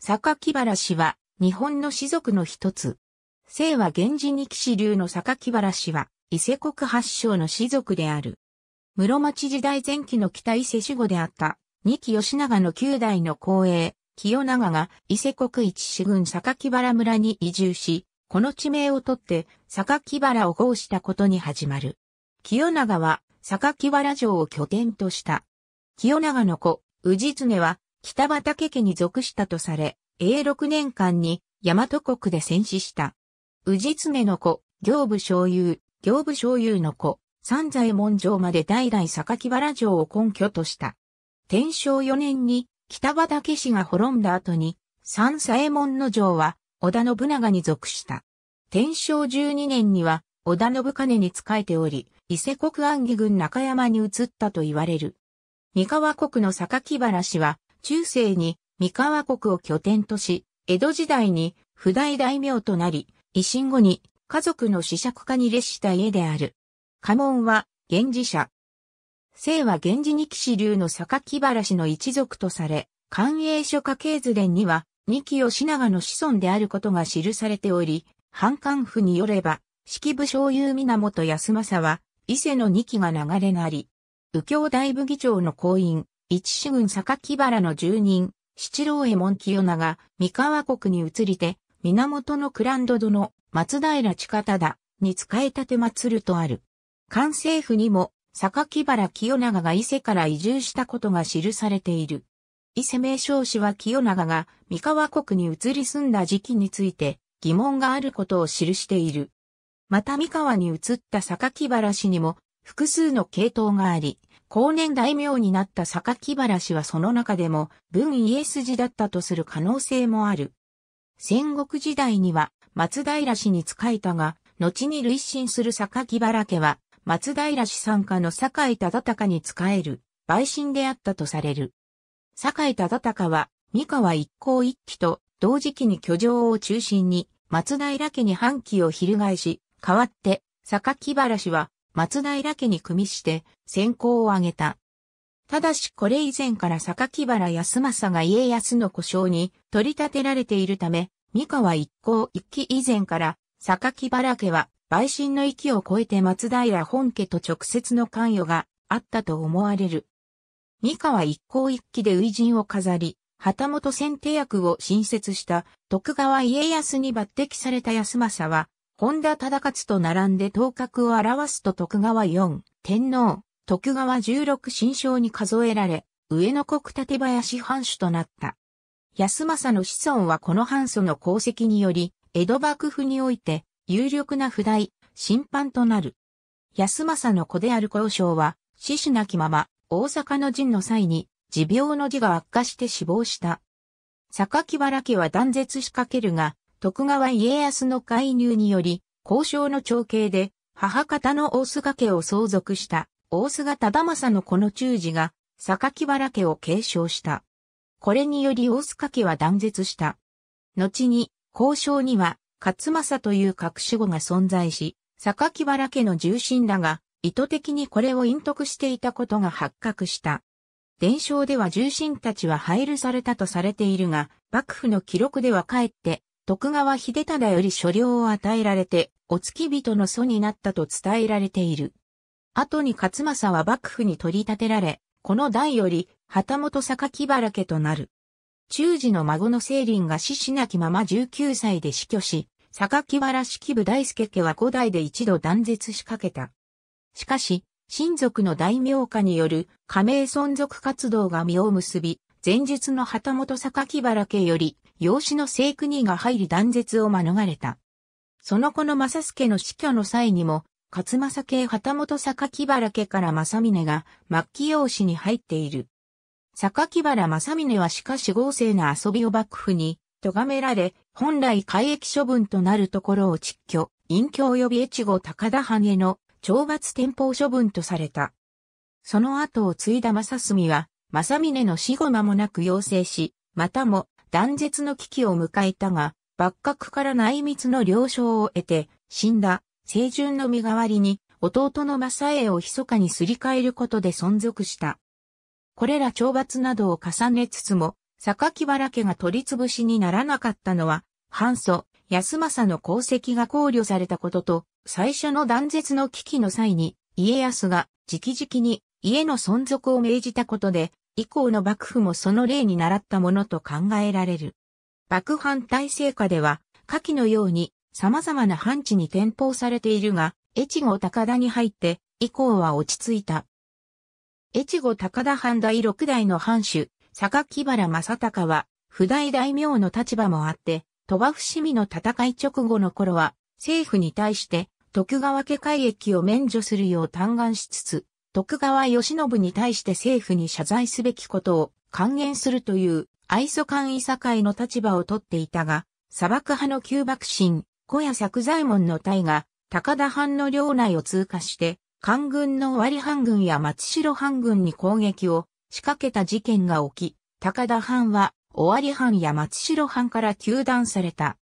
坂木原氏は、日本の氏族の一つ。姓は源氏に騎士流の坂木原氏は、伊勢国発祥の氏族である。室町時代前期の北伊勢守護であった、二木吉長の九代の後衛、清長が伊勢国一市郡木原村に移住し、この地名をとって、坂木原を合したことに始まる。清長は、坂木原城を拠点とした。清長の子、氏常は、北畠家に属したとされ、永禄年間に大和国で戦死した。氏常の子、行部昭雄、行部昭雄の子、三左衛門城まで代々榊原城を根拠とした。天正4年に北畠氏が滅んだ後に、三左衛門の城は織田信長に属した。天正12年には織田信兼に仕えており、伊勢国安義軍中山に移ったと言われる。三河国の榊原氏は中世に三河国を拠点とし、江戸時代に不代大名となり、維新後に家族の死者化に列した家である。家紋は源氏社。姓は源氏二騎士流の榊原氏の一族とされ、官営書家系図伝には、二騎吉長の子孫であることが記されており、反官府によれば、式部将優源康政は、伊勢の二騎が流れなり、右京大部議長の行員、一主軍榊原の住人、七郎衛門清長、三河国に移りて、源の蔵人殿、松平近忠に仕え立て祭るとある。関政府にも、榊原清長が伊勢から移住したことが記されている。伊勢名称氏は清長が三河国に移り住んだ時期について疑問があることを記している。また三河に移った榊原氏にも複数の系統があり、後年大名になった榊原氏はその中でも文家筋だったとする可能性もある。戦国時代には松平氏に仕えたが、後に累進する榊原家は松平氏参加の坂井忠敬に仕える陪臣であったとされる。坂井忠敬は三河一向一揆と同時期に居城を中心に松平家に反旗を翻し、代わって榊原氏は松平家に組みして先行を挙げた。ただしこれ以前から榊原康政が家康の故障に取り立てられているため、三河一行一期以前から榊原家は陪信の域を超えて松平本家と直接の関与があったと思われる。三河一行一期で偉人を飾り、旗本選定役を新設した徳川家康に抜擢された康政は、本田忠勝と並んで頭角を表すと徳川4、天皇、徳川16新章に数えられ、上野国立林藩主となった。安政の子孫はこの藩祖の功績により、江戸幕府において有力な不代、審判となる。安政の子である交渉は、死死なきまま、大阪の陣の際に、持病の字が悪化して死亡した。榊原家は断絶しかけるが、徳川家康の介入により、交渉の長兄で、母方の大須賀家を相続した、大須賀忠政のこの中寺が、榊原家を継承した。これにより大須賀家は断絶した。後に、交渉には、勝政という隠し子が存在し、榊原家の重臣らが、意図的にこれを隠匿していたことが発覚した。伝承では重臣たちは廃るされたとされているが、幕府の記録ではかえって、徳川秀忠より所領を与えられて、お付き人の祖になったと伝えられている。後に勝政は幕府に取り立てられ、この代より、旗本榊原家となる。中治の孫の聖林が死しなきまま19歳で死去し、榊原式部大輔家は5代で一度断絶しかけた。しかし、親族の大名家による加盟存続活動が実を結び、前述の旗本榊原家より養子の聖国が入り断絶を免れた。その子の正助の死去の際にも、勝正家旗本榊原家から正峰が末期養子に入っている。榊原正峰はしかし豪勢な遊びを幕府に咎められ、本来改役処分となるところを実居、隠居及び越後高田藩への懲罰天保処分とされた。その後を継いだ正澄は、正峰の死後間もなく要請し、またも断絶の危機を迎えたが、幕閣から内密の了承を得て、死んだ、清純の身代わりに、弟の正栄を密かにすり替えることで存続した。これら懲罰などを重ねつつも、榊原家が取り潰しにならなかったのは、反祖、安政の功績が考慮されたことと、最初の断絶の危機の際に、家康が直々に家の存続を命じたことで、以降の幕府もその例に倣ったものと考えられる。幕藩体制下では、下記のように様々な藩地に転封されているが、越後高田に入って、以降は落ち着いた。越後高田藩第六代の藩主、榊原正隆は、譜代大名の立場もあって、鳥羽伏見の戦い直後の頃は、政府に対して、徳川家改易を免除するよう嘆願しつつ、徳川義信に対して政府に謝罪すべきことを還元するという愛想官位境の立場をとっていたが、砂漠派の旧幕臣、小屋作左衛門の隊が高田藩の領内を通過して、官軍の尾張藩軍や松代藩軍に攻撃を仕掛けた事件が起き、高田藩は尾張藩や松代藩から糾弾された。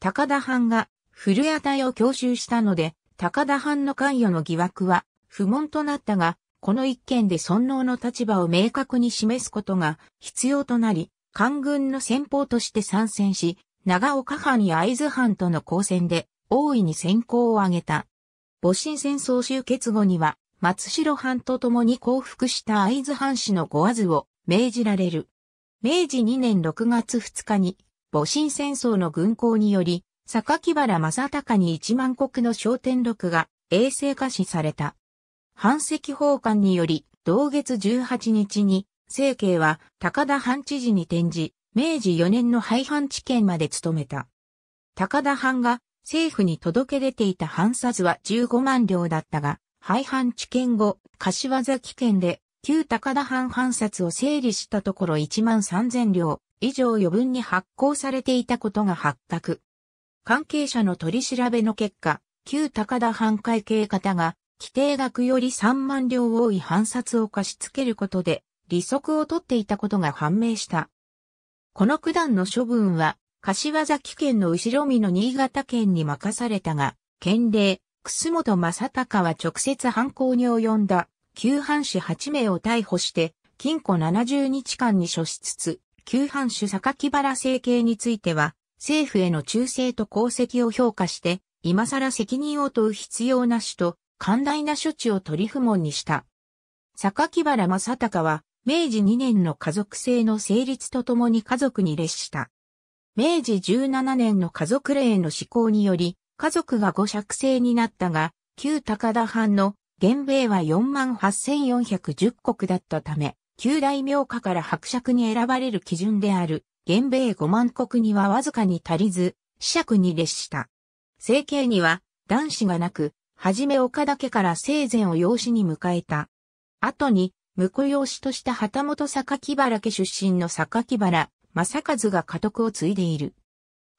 高田藩が古屋隊を強襲したので、高田藩の関与の疑惑は不問となったが、この一件で尊王の立場を明確に示すことが必要となり、官軍の先方として参戦し、長岡藩や会津藩との交戦で大いに先行を挙げた。戊辰戦争終結後には、松代藩と共に降伏した会津藩士のごわずを命じられる。明治2年6月2日に、戊辰戦争の軍港により、榊原正隆に1万石の商店録が衛生化しされた。反石法官により、同月18日に、政経は高田藩知事に転じ、明治4年の廃藩置県まで務めた。高田藩が政府に届け出ていた藩札は15万両だったが、廃藩置県後、柏崎県で旧高田藩藩札を整理したところ1万3000両以上余分に発行されていたことが発覚。関係者の取り調べの結果、旧高田藩会計方が規定額より3万両多い判殺を貸し付けることで、利息を取っていたことが判明した。この九段の処分は、柏崎県の後ろ見の新潟県に任されたが、県令、楠本正隆は直接犯行に及んだ、旧藩主8名を逮捕して、禁錮70日間に処しつつ、旧藩主榊原政権については、政府への忠誠と功績を評価して、今更責任を問う必要なしと、寛大な処置を取り不問にした。榊原正隆は、明治2年の家族制の成立とともに家族に列した。明治17年の家族令の施行により、家族が五尺制になったが、旧高田藩の現米は48,410国だったため、旧大名家から伯爵に選ばれる基準である、現米5万国にはわずかに足りず、子爵に列した。政形には、男子がなく、はじめ岡田家から生前を養子に迎えた。後に、婿養子とした旗本榊原家出身の榊原正和が家督を継いでいる。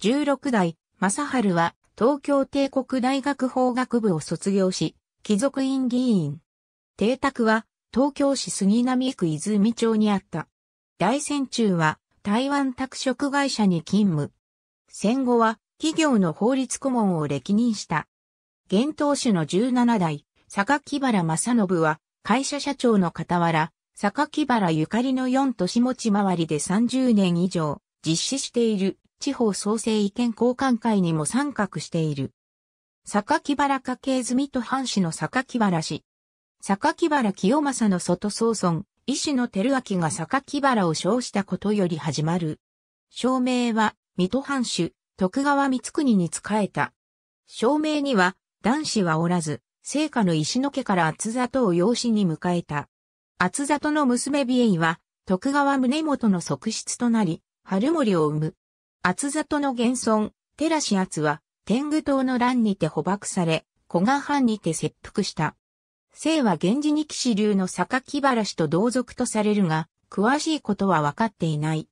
16代正春は東京帝国大学法学部を卒業し、貴族院議員。邸宅は東京市杉並区泉町にあった。大戦中は台湾拓殖会社に勤務。戦後は企業の法律顧問を歴任した。現当主の17代、榊原正信は、会社社長の傍ら、榊原ゆかりの4都市持ち回りで30年以上、実施している地方創生意見交換会にも参画している。榊原家系みと藩士の榊原氏。榊原清正の外総村、医師の照明が榊原を称したことより始まる。証明は、水戸藩主、徳川光国に仕えた。証明には、男子はおらず、聖火の石の家から厚里を養子に迎えた。厚里の娘美瑛は、徳川宗元の側室となり、春森を生む。厚里の原村、寺師厚は、天狗島の乱にて捕獲され、古賀藩にて切腹した。聖は源氏に騎士流の木原氏と同族とされるが、詳しいことは分かっていない。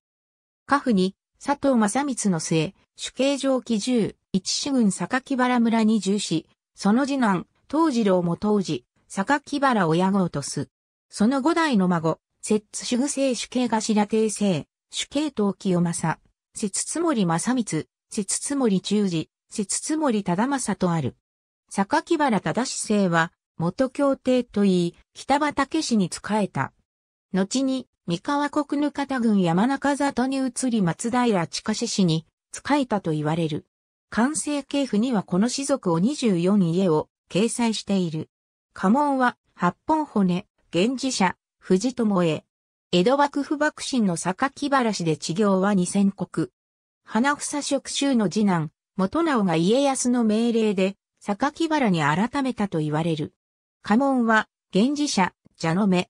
家父に、佐藤正光の末、主計上記十、一軍郡木原村に従し、その次男、東次郎も当時、木原親子とす。その五代の孫、摂津主具生主慶頭帝生、主慶東清正、摂津森正光、摂津森中治、摂津森忠正とある。木原忠生は、元協定といい、北畠氏に仕えた。後に、三河国ぬ方郡山中里に移り松平近志氏に仕えたと言われる。完成系譜にはこの氏族を24家を掲載している。家紋は、八本骨、源氏社、藤友へ。江戸幕府幕臣の榊原氏で治業は二千国。花房職州の次男、元直が家康の命令で、榊原に改めたと言われる。家紋は、源氏社、蛇の目。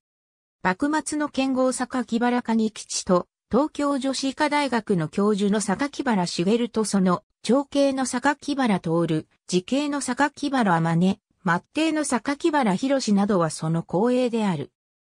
幕末の剣豪榊原家に吉と、東京女子医科大学の教授の榊原茂とその長兄の榊原徹、次兄の榊原天音、末帝の榊原博などはその後栄である。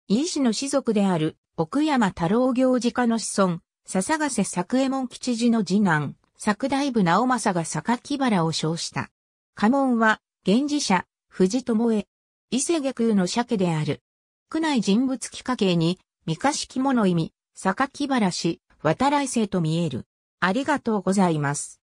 伊氏の士族である、奥山太郎行事家の子孫、笹ヶ瀬作右衛門吉次の次男、作大部直政が榊原を称した。家紋は、源氏者、藤友恵、伊勢下空の鮭である。区内人物企家系に、三日式物意味、榊原氏、渡来生と見える。ありがとうございます。